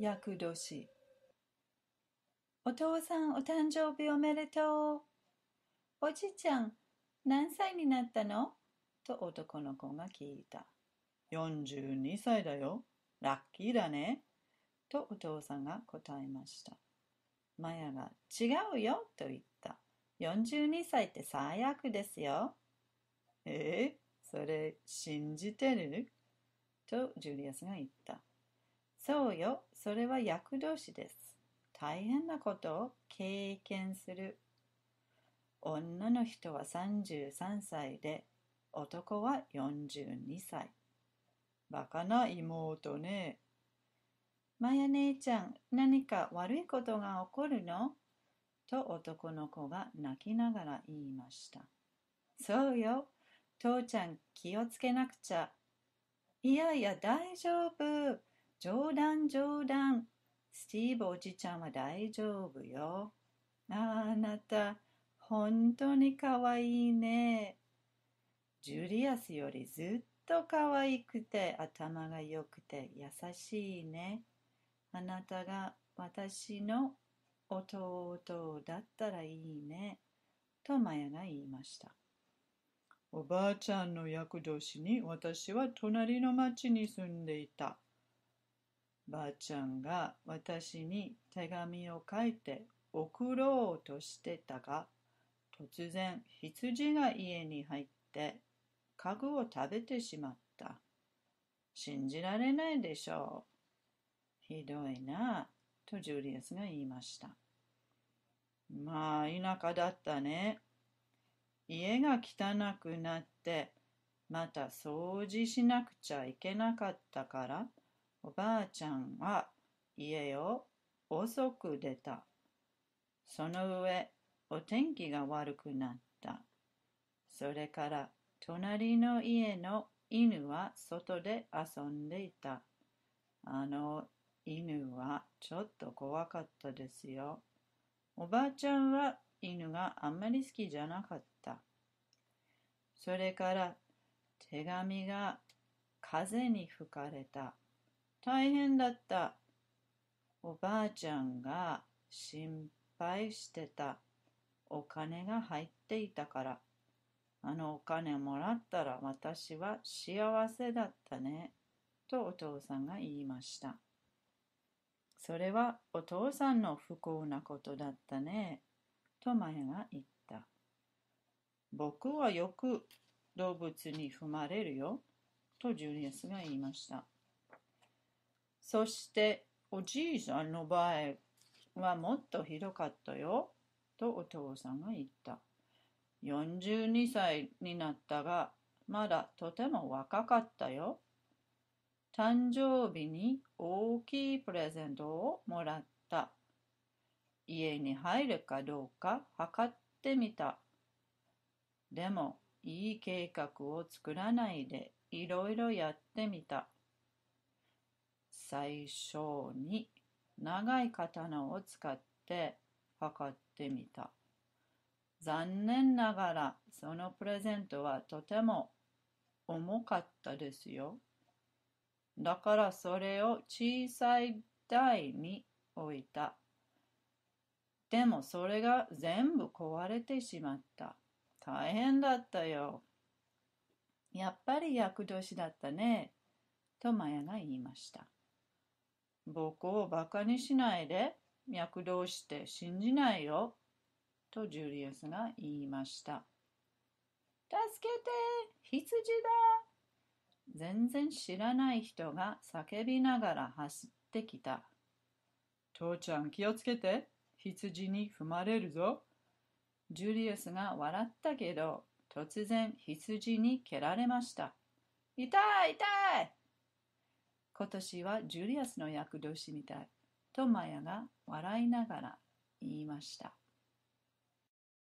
厄年お父さんお誕生日おめでとうおじいちゃん何歳になったのと男の子が聞いた42歳だよラッキーだねとお父さんが答えましたマヤが違うよと言った42歳って最悪ですよええー、それ信じてるとジュリアスが言ったそうよ、それは役同士です。大変なことを経験する。女の人は33歳で、男は42歳。バカな妹ね。マヤ姉ちゃん、何か悪いことが起こるのと男の子が泣きながら言いました。そうよ、父ちゃん気をつけなくちゃ。いやいや大丈夫。冗談冗談。スティーブおじちゃんは大丈夫よ。ああなた、本当にかわいいね。ジュリアスよりずっとかわいくて頭が良くて優しいね。あなたが私の弟だったらいいね。とマヤが言いました。おばあちゃんの厄年に私は隣の町に住んでいた。ばあちゃんが私に手紙を書いて送ろうとしてたが、突然羊が家に入って家具を食べてしまった。信じられないでしょう。ひどいな、とジュリアスが言いました。まあ、田舎だったね。家が汚くなって、また掃除しなくちゃいけなかったから、おばあちゃんは家を遅く出た。その上、お天気が悪くなった。それから、隣の家の犬は外で遊んでいた。あの犬はちょっと怖かったですよ。おばあちゃんは犬があんまり好きじゃなかった。それから手紙が風に吹かれた。大変だった。おばあちゃんが心配してた。お金が入っていたから。あのお金もらったら私は幸せだったね。とお父さんが言いました。それはお父さんの不幸なことだったね。とマヤが言った。僕はよく動物に踏まれるよ。とジュリアスが言いました。そしておじいさんの場合はもっとひどかったよとお父さんが言った。42歳になったがまだとても若かったよ。誕生日に大きいプレゼントをもらった。家に入るかどうか測ってみた。でもいい計画を作らないでいろいろやってみた。最初に長い刀を使って測ってみた。残念ながらそのプレゼントはとても重かったですよ。だからそれを小さい台に置いた。でもそれが全部壊れてしまった。大変だったよ。やっぱり厄年だったね。とマヤが言いました。僕をバカにしないで脈動して信じないよ。とジュリアスが言いました。助けて羊だ全然知らない人が叫びながら走ってきた。父ちゃん気をつけて羊に踏まれるぞ。ジュリアスが笑ったけど突然羊に蹴られました。痛い痛い今年はジュリアスの厄年みたい。とマヤが笑いながら言いました。